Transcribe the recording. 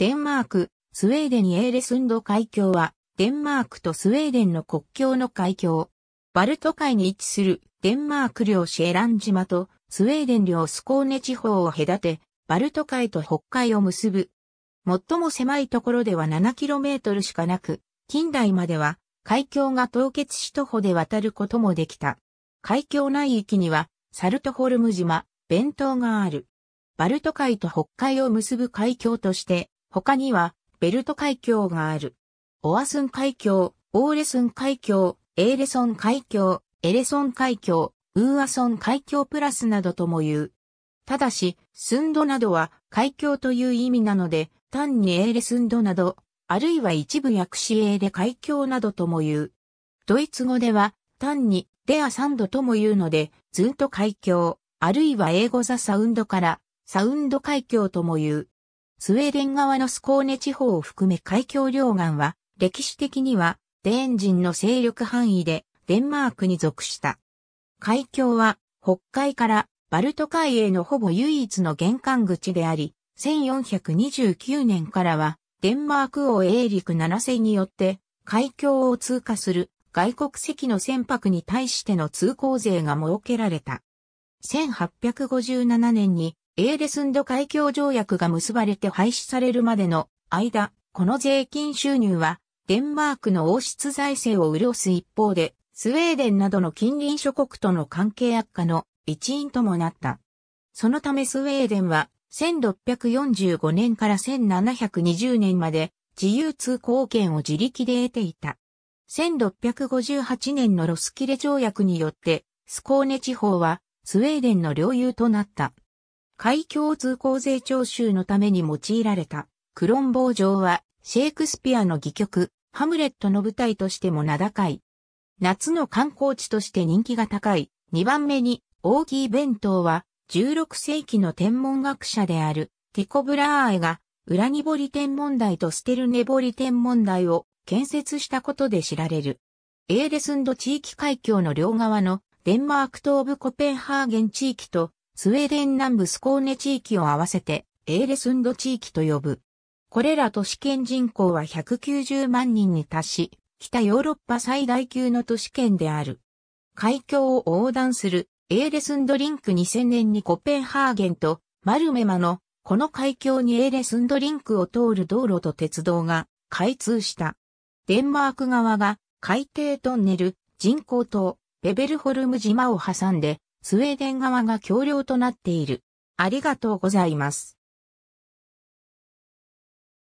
デンマーク、スウェーデンエーレスンド海峡は、デンマークとスウェーデンの国境の海峡。バルト海に位置するデンマーク領シェラン島とスウェーデン領スコーネ地方を隔て、バルト海と北海を結ぶ。最も狭いところでは 7km しかなく、近代までは海峡が凍結し徒歩で渡ることもできた。海峡内域には、サルトホルム島、弁当がある。バルト海と北海を結ぶ海峡として、他には、ベルト海峡がある。オアスン海峡、オーレスン海峡、エーレソン海峡、エレソン海峡、ウーアソン海峡プラスなどとも言う。ただし、スンドなどは海峡という意味なので、単にエーレスンドなど、あるいは一部訳詞英で海峡などとも言う。ドイツ語では、単にデアサンドとも言うので、ずんと海峡、あるいは英語ザサウンドから、サウンド海峡とも言う。スウェーデン側のスコーネ地方を含め海峡両岸は、歴史的には、デーン人の勢力範囲で、デンマークに属した。海峡は、北海からバルト海へのほぼ唯一の玄関口であり、1429年からは、デンマーク王エーリク7世によって、海峡を通過する外国籍の船舶に対しての通行税が設けられた。1857年にエーデスンド海峡条約が結ばれて廃止されるまでの間、この税金収入は、デンマークの王室財政を潤す一方で、スウェーデンなどの近隣諸国との関係悪化の一因ともなった。そのためスウェーデンは、1645年から1720年まで自由通行権を自力で得ていた。1658年のロスキレ条約によって、スコーネ地方はスウェーデンの領有となった。海峡通行税徴収のために用いられた、クロンボー城は、シェイクスピアの戯曲、ハムレットの舞台としても名高い。夏の観光地として人気が高い。2番目に、大い弁当は、16世紀の天文学者である、ティコブラーエが、裏にぼり天文台とステルネボリ天文台を建設したことで知られる。エーレスンド地域海峡の両側のデンマーク東部コペンハーゲン地域とスウェーデン南部スコーネ地域を合わせて、エーレスンド地域と呼ぶ。これら都市圏人口は190万人に達し、北ヨーロッパ最大級の都市圏である。海峡を横断するエーレスンドリンク2000年にコペンハーゲンとマルメマのこの海峡にエーレスンドリンクを通る道路と鉄道が開通した。デンマーク側が海底トンネル、人工島、ベベルホルム島を挟んでスウェーデン側が橋梁となっている。ありがとうございます。